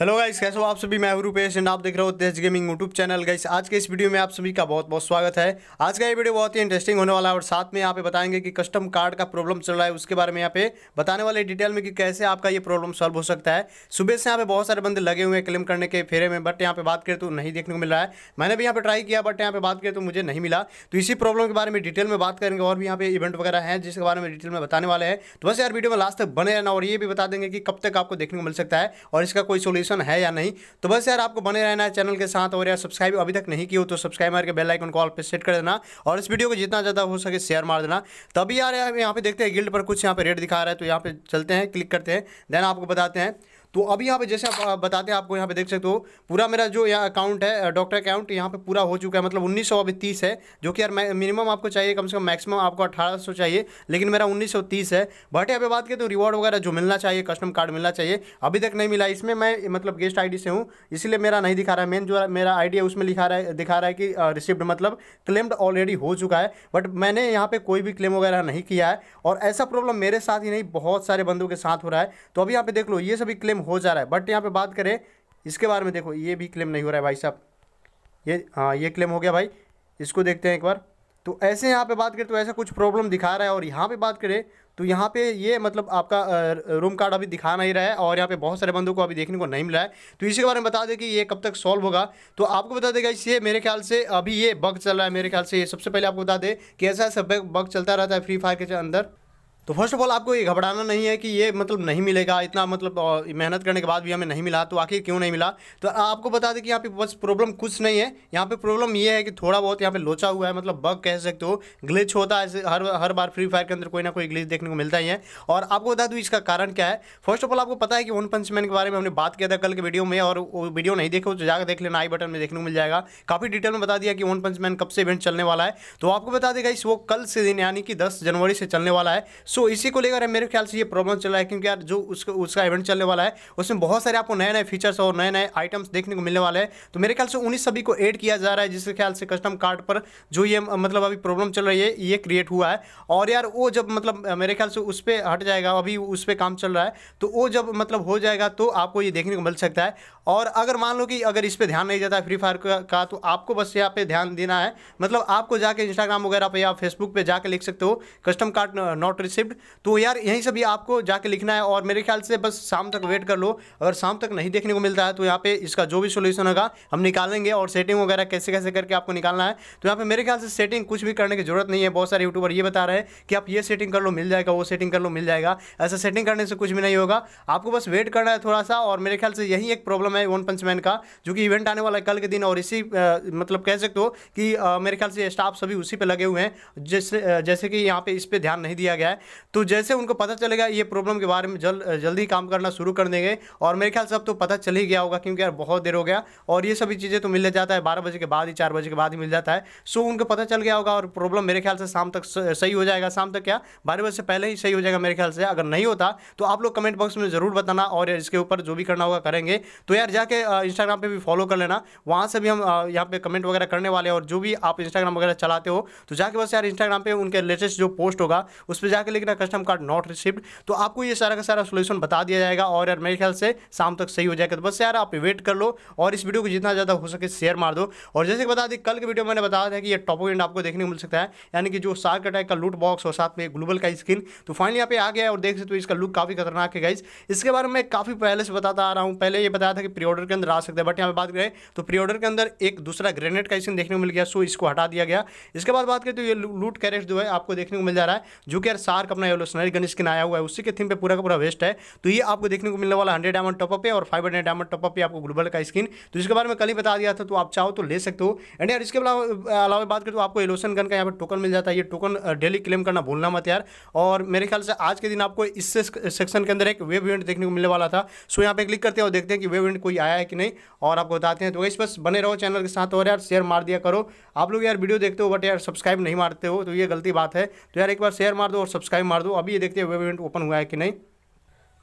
hello guys कैसे हो आप सभी मैं हूं रूपेश एंड आप देख रहे हो देश गेमिंग यूट्यूब चैनल गाइस आज के इस वीडियो में आप सभी का बहुत बहुत स्वागत है आज का ये वीडियो बहुत ही इंटरेस्टिंग होने वाला है और साथ में यहाँ पे बताएंगे कि कस्टम कार्ड का प्रॉब्लम चल रहा है उसके बारे में यहाँ पे बताने वाले डिटेल में कि कैसे आपका ये प्रॉब्लम सॉल्व हो सकता है सुबह से यहाँ पे बहुत सारे बंदे लगे हुए हैं क्लेम करने के फेरे में बट यहाँ पे बात करें तो नहीं देखने को मिल रहा है मैंने भी यहाँ पे ट्राई किया बट यहाँ पे बात करें तो मुझे नहीं मिला तो इसी प्रॉब्लम के बारे में डिटेल में बात करेंगे और भी यहाँ पे इवेंट वगैरह है जिसके बारे में डिटेल में बताने वाले हैं तो बस यार वीडियो में लास्ट तक बने रहना और ये भी बता देंगे कि कब तक आपको देखने को मिल सकता है और इसका कोई सोल्यूशन सोल्यूशन है या नहीं तो बस यार आपको बने रहना है चैनल के साथ और यार सब्सक्राइब अभी तक नहीं की हो तो सब्सक्राइब करके बेल आइकन कॉल पर सेट कर देना और इस वीडियो को जितना ज़्यादा हो सके शेयर मार देना तभी यार यहाँ पे देखते हैं गिल्ड पर कुछ यहाँ पे रेट दिखा रहा है तो यहाँ पे चलते हैं क्लिक करते हैं देन आपको बताते हैं तो अभी यहाँ पे जैसे आप बताते हैं आपको यहाँ पे देख सकते हो पूरा मेरा जो यहाँ अकाउंट है डॉक्टर अकाउंट यहाँ पे पूरा हो चुका है मतलब उन्नीस अभी तीस है जो कि यार मिनिमम आपको चाहिए कम से कम मैक्सिमम आपको अठारह चाहिए लेकिन मेरा उन्नीस है बट यहाँ पे बात करें तो रिवॉर्ड वगैरह जो मिलना चाहिए कस्टम कार्ड मिलना चाहिए अभी तक नहीं मिला इसमें मैं मतलब गेस्ट आई से हूँ इसीलिए मेरा नहीं दिखा रहा है मेन जो मेरा आई है उसमें लिखा रहा है दिखा रहा है कि रिसिप्ट मतलब क्लेम्ड ऑलरेडी हो चुका है बट मैंने यहाँ पर कोई भी क्लेम वगैरह नहीं किया है और ऐसा प्रॉब्लम मेरे साथ ही नहीं बहुत सारे बंदों के साथ हो रहा है तो अभी यहाँ पे देख लो ये सभी क्लेम हो जा रहा है बट यहाँ पे बात करें इसके बारे में देखो ये भी क्लेम नहीं हो रहा है भाई साहब ये हाँ ये क्लेम हो गया भाई इसको देखते हैं एक बार तो ऐसे यहाँ पे बात करें तो ऐसा कुछ प्रॉब्लम दिखा रहा है और यहाँ पे बात करें तो यहाँ पे ये मतलब आपका रूम कार्ड अभी दिखा नहीं रहा है और यहाँ पे बहुत सारे बंदों को अभी देखने को नहीं मिला है तो इसी के बारे में बता दें कि ये कब तक सॉल्व होगा तो आपको बता देगा इसे मेरे ख्याल से अभी ये बग चल रहा है मेरे ख्याल से ये सबसे पहले आपको बता दें कि ऐसा ऐसा बग चलता रहता है फ्री फायर के अंदर तो फर्स्ट ऑफ ऑल आपको ये घबराना नहीं है कि ये मतलब नहीं मिलेगा इतना मतलब मेहनत करने के बाद भी हमें नहीं मिला तो आखिर क्यों नहीं मिला तो आपको बता दें कि यहाँ पे बस प्रॉब्लम कुछ नहीं है यहाँ पे प्रॉब्लम ये है कि थोड़ा बहुत यहाँ पे लोचा हुआ है मतलब बग कह सकते हो ग्लिच होता है हर हर बार फ्री फायर के अंदर कोई ना कोई ग्लिच देखने को मिलता ही है और आपको बता दूँ इसका कारण क्या है फर्स्ट ऑफ ऑल आपको पता है कि वन पंच मैन के बारे में हमने बात किया था कल के वीडियो में और वो वीडियो नहीं देखो तो जाकर देख लेना आई बटन में देखने को मिल जाएगा काफ़ी डिटेल में बता दिया कि वन पंच मैन कब से इवेंट चलने वाला है तो आपको बता देगा इस वो कल से दिन यानी कि दस जनवरी से चलने वाला है सो इसी को लेकर मेरे ख्याल से ये प्रॉब्लम चल रहा है क्योंकि यार जो उसका उसका इवेंट चलने वाला है उसमें बहुत सारे आपको नए नए फीचर्स और नए नए आइटम्स देखने को मिलने वाले हैं तो मेरे ख्याल से उन्हीं सभी को ऐड किया जा रहा है जिसके ख्याल से कस्टम कार्ड पर जो ये मतलब अभी प्रॉब्लम चल रही है ये क्रिएट हुआ है और यार वो जब मतलब मेरे ख्याल से उस पर हट जाएगा अभी उस पर काम चल रहा है तो वो जब मतलब हो जाएगा तो आपको ये देखने को मिल सकता है और अगर मान लो कि अगर इस पर ध्यान नहीं देता है फ्री फायर का, तो आपको बस यहाँ पे ध्यान देना है मतलब आपको जाके इंस्टाग्राम वगैरह पे या फेसबुक पे जाके लिख सकते हो कस्टम कार्ड नॉट रिसिव्ड तो यार यहीं से भी आपको जाके लिखना है और मेरे ख्याल से बस शाम तक वेट कर लो अगर शाम तक नहीं देखने को मिलता है तो यहाँ पे इसका जो भी सोल्यूशन होगा हम निकालेंगे और सेटिंग वगैरह कैसे कैसे करके आपको निकालना है तो यहाँ पे मेरे ख्याल से सेटिंग कुछ भी करने की जरूरत नहीं है बहुत सारे यूट्यूबर ये बता रहे हैं कि आप ये सेटिंग कर लो मिल जाएगा वो सेटिंग कर लो मिल जाएगा ऐसा सेटिंग करने से कुछ भी नहीं होगा आपको बस वेट करना है थोड़ा सा और मेरे ख्याल से यही एक प्रॉब्लम नाम है वन पंच मैन का जो कि इवेंट आने वाला है कल के दिन और इसी आ, मतलब कह सकते हो कि आ, मेरे ख्याल से स्टाफ सभी उसी पे लगे हुए हैं जैसे जैसे कि यहाँ पे इस पर ध्यान नहीं दिया गया है तो जैसे उनको पता चलेगा ये प्रॉब्लम के बारे में जल जल्दी काम करना शुरू कर देंगे और मेरे ख्याल से अब तो पता चल ही गया होगा क्योंकि यार बहुत देर हो गया और ये सभी चीज़ें तो मिलने जाता है बारह बजे के बाद ही चार बजे के बाद ही मिल जाता है सो उनको पता चल गया होगा और प्रॉब्लम मेरे ख्याल से शाम तक सही हो जाएगा शाम तक क्या बारह बजे से पहले ही सही हो जाएगा मेरे ख्याल से अगर नहीं होता तो आप लोग कमेंट बॉक्स में ज़रूर बताना और इसके ऊपर जो भी करना होगा करेंगे तो यार यार जाके इंस्टाग्राम पे भी फॉलो कर लेना वहाँ से भी हम यहाँ पे कमेंट वगैरह करने वाले हैं और जो भी आप इंस्टाग्राम वगैरह चलाते हो तो जाके बस यार इंस्टाग्राम पे उनके लेटेस्ट जो पोस्ट होगा उस पर जाकर लिखना कस्टम कार्ड नॉट रिसिप्ड तो आपको ये सारा का सारा सोल्यूशन बता दिया जाएगा और यार मेरे ख्याल से शाम तक सही हो जाएगा तो बस यार आप वेट कर लो और इस वीडियो को जितना ज़्यादा हो सके शेयर मार दो और जैसे कि बता दी कल की वीडियो मैंने बताया था कि ये टॉप एंड आपको देखने को मिल सकता है यानी कि जो सार्क अटैक का लूट बॉक्स और साथ में ग्लोबल का स्किन तो फाइनली यहाँ पे आ गया और देख सकते हो इसका लुक काफ़ी खतरनाक है गाइज इसके बारे में काफ़ी पहले से बताता आ रहा हूँ पहले ये बताया था कि प्री ऑर्डर के अंदर आ सकता है बट यहाँ पे बात करें तो प्री ऑर्डर के अंदर एक दूसरा ग्रेनेड का सीन देखने को मिल गया सो इसको हटा दिया गया इसके बाद बात करें तो ये लूट कैरेट जो है आपको देखने को मिल जा रहा है जो कि यार सार्क अपना एवोल्यूशनरी गन स्किन आया हुआ है उसी के थीम पर पूरा का पूरा वेस्ट है तो ये आपको देखने को मिलने वाला हंड्रेड डायमंड टॉपअप है और फाइव हंड्रेड डायमंड टॉपअप पे आपको ग्लोबल का स्किन तो इसके बारे में कल ही बता दिया था तो आप चाहो तो ले सकते हो एंड यार इसके अलावा बात करें तो आपको एलोसन गन का यहाँ पर टोकन मिल जाता है ये टोकन डेली क्लेम करना भूलना मत यार और मेरे ख्याल से आज के दिन आपको इस सेक्शन के अंदर एक वेब इवेंट देखने को मिलने वाला था सो यहाँ पे क्लिक करते हैं और देखते हैं कि वेब इवेंट कोई आया है कि नहीं और आपको बताते हैं तो वैसे बस बने रहो चैनल के साथ और यार शेयर मार दिया करो आप लोग यार वीडियो देखते हो बट यार सब्सक्राइब नहीं मारते हो तो ये गलती बात है तो यार एक बार शेयर मार दो और सब्सक्राइब मार दो अभी ये देखते हैं वेब इवेंट ओपन हुआ है कि नहीं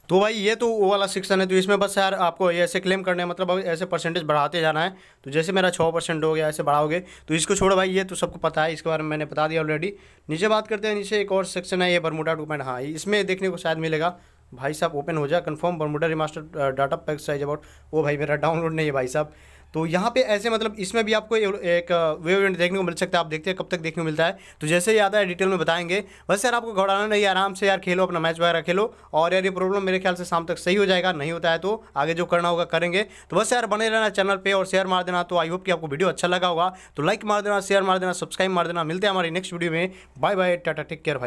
तो भाई ये तो वो वाला सेक्शन है तो इसमें बस यार आपको ऐसे क्लेम करने मतलब ऐसे परसेंटेज बढ़ाते जाना है तो जैसे मेरा छः परसेंट हो गया ऐसे बढ़ाओगे तो इसको छोड़ो भाई ये तो सबको पता है इसके बारे में मैंने बता दिया ऑलरेडी नीचे बात करते हैं नीचे एक और सेक्शन है ये बरमूडा टू पॉइंट हाँ इसमें देखने को शायद मिलेगा भाई साहब ओपन हो जाए confirm Bermuda remaster data pack size about वो भाई मेरा डाउनलोड नहीं है भाई साहब तो यहाँ पे ऐसे मतलब इसमें भी आपको एक वेव इवेंट uh, देखने को मिल सकता है आप देखते हैं कब तक देखने को मिलता है तो जैसे ही आता है डिटेल में बताएंगे बस यार आपको घबराना नहीं आराम से यार खेलो अपना मैच वगैरह खेलो और यार ये प्रॉब्लम मेरे ख्याल से शाम तक सही हो जाएगा नहीं होता है तो आगे जो करना होगा करेंगे तो बस यार बने रहना चैनल पर और शेयर मार देना तो आई होप कि आपको वीडियो अच्छा लगा होगा तो लाइक मार देना शेयर मार देना सब्सक्राइब मार देना मिलते हैं हमारी नेक्स्ट वीडियो में bye bye tata take care